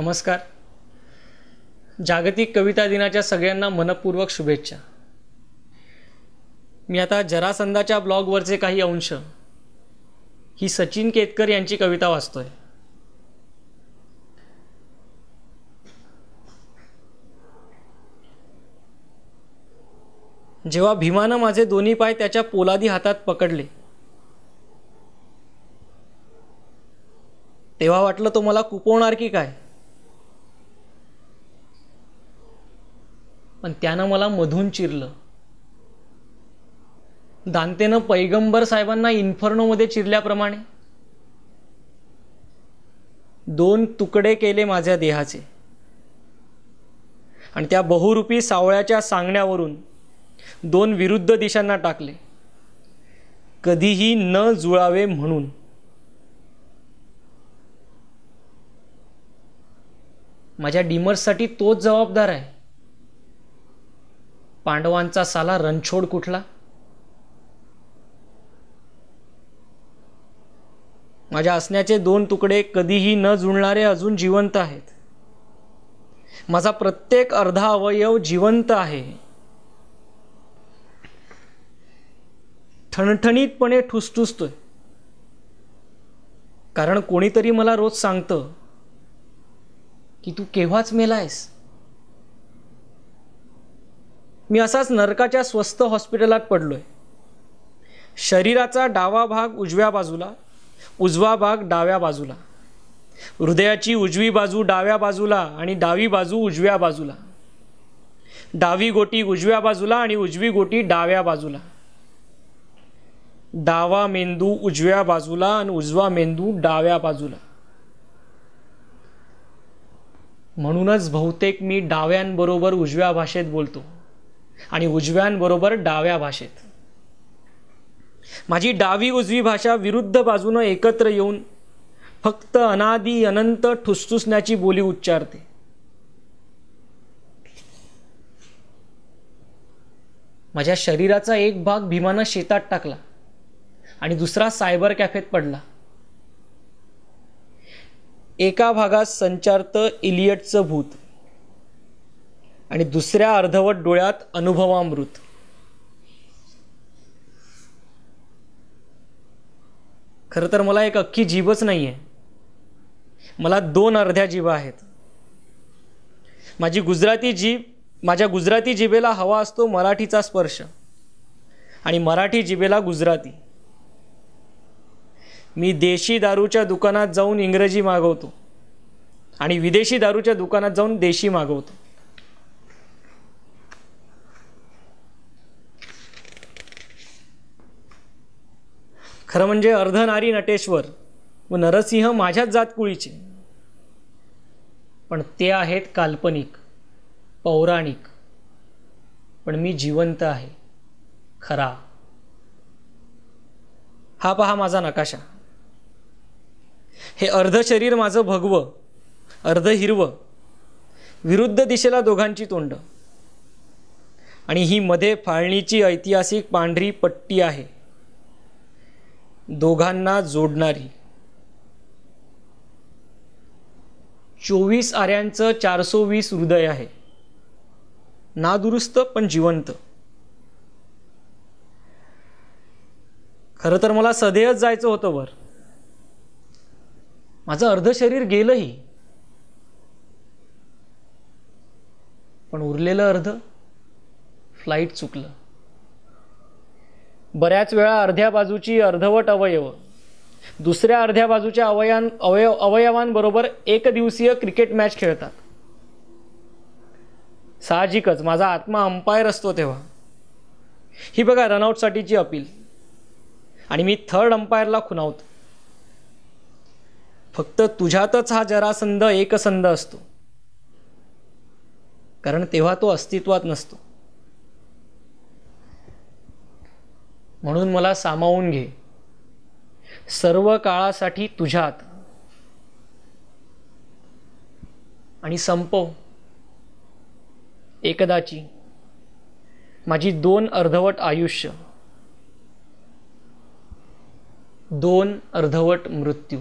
नमस्कार जागतिक कविता दिनाच्या सगळ्यांना मनपूर्वक शुभेच्छा मी आता जरासंदाच्या ब्लॉगवरचे काही अंश ही सचिन केतकर यांची कविता वाचतोय जेव्हा भीमानं माझे दोन्ही पाय त्याच्या पोलादी हातात पकडले तेव्हा वाटलं तो मला कुपवणार की काय पण त्यानं मला मधून चिरलं दांतेनं पैगंबर साहेबांना इन्फर्नोमध्ये चिरल्याप्रमाणे दोन तुकडे केले माझ्या देहाचे आणि त्या बहुरूपी सावळ्याच्या सांगण्यावरून दोन विरुद्ध दिशांना टाकले कधीही न जुळावे म्हणून माझ्या डिमर्ससाठी तोच जबाबदार आहे पांडवांचा साला रणछोड कुठला माझ्या असण्याचे दोन तुकडे कधीही न जुळणारे अजून जिवंत आहेत माझा प्रत्येक अर्धा अवयव जिवंत आहे ठणठणीतपणे ठुसठुसतोय कारण कोणीतरी मला रोज सांगतं की तू केव्हाच मेलायस मी असाच नरकाच्या स्वस्त हॉस्पिटलात पडलो आहे शरीराचा डावा भाग उजव्या बाजूला उजवा भाग डाव्या बाजूला हृदयाची उजवी बाजू डाव्या बाजूला आणि डावी बाजू उजव्या बाजूला डावी गोटी उजव्या बाजूला आणि उजवी गोटी डाव्या बाजूला डावा मेंदू उजव्या बाजूला आणि उजवा मेंदू डाव्या बाजूला म्हणूनच बहुतेक मी डाव्यांबरोबर उजव्या भाषेत बोलतो आणि उजव्यांबरोबर डाव्या भाषेत माझी डावी उजवी भाषा विरुद्ध बाजूनं एकत्र येऊन फक्त अनादी अनंत ठुसठुसण्याची बोली उच्चारते माझ्या शरीराचा एक भाग भीमानं शेतात टाकला आणि दुसरा सायबर कॅफेत पडला एका भागात संचारतं इलियटचं भूत आणि दुसऱ्या अर्धवट डोळ्यात अनुभवामृत खरं तर मला एक अख्खी जीवच नाही आहे मला दोन अर्ध्या जीव आहेत माझी गुजराती जीभ माझ्या गुजराती जिभेला हवा असतो मराठीचा स्पर्श आणि मराठी जिभेला गुजराती मी देशी दारूच्या दुकानात जाऊन इंग्रजी मागवतो आणि विदेशी दारूच्या दुकानात जाऊन देशी मागवतो खरं म्हणजे अर्धनारी नटेश्वर व नरसिंह माझ्याच जातकुळीचे पण ते आहेत काल्पनिक पौराणिक पण मी जिवंत आहे खरा हा पहा माझा नकाशा हे अर्ध शरीर माझं भगव अर्ध हिरवं विरुद्ध दिशेला दोघांची तोंड आणि ही मध्ये फाळणीची ऐतिहासिक पांढरी पट्टी आहे दोघांना जोडणारी चोवीस आऱ्यांचं चारसो वीस हृदय आहे नादुरुस्त पण जिवंत खरं तर मला सदैवच जायचं होतं वर माझं अर्ध शरीर गेलंही पण उरलेलं अर्ध फ्लाईट चुकलं बऱ्याच वेळा अर्ध्या बाजूची अर्धवट अवयव दुसऱ्या अर्ध्या बाजूच्या अवयां अवयव अवयवांबरोबर एकदिवसीय क्रिकेट मॅच खेळतात साहजिकच माझा आत्मा अंपायर असतो तेव्हा ही बघा रनआउटसाठीची अपील आणि मी थर्ड अंपायरला खुनावतो फक्त तुझ्यातच हा जरासंध एकसंध असतो कारण तेव्हा तो अस्तित्वात नसतो म्हणून मला सामावून घे सर्व काळासाठी तुझ्यात आणि संपव एकदाची माझी दोन अर्धवट आयुष्य दोन अर्धवट मृत्यू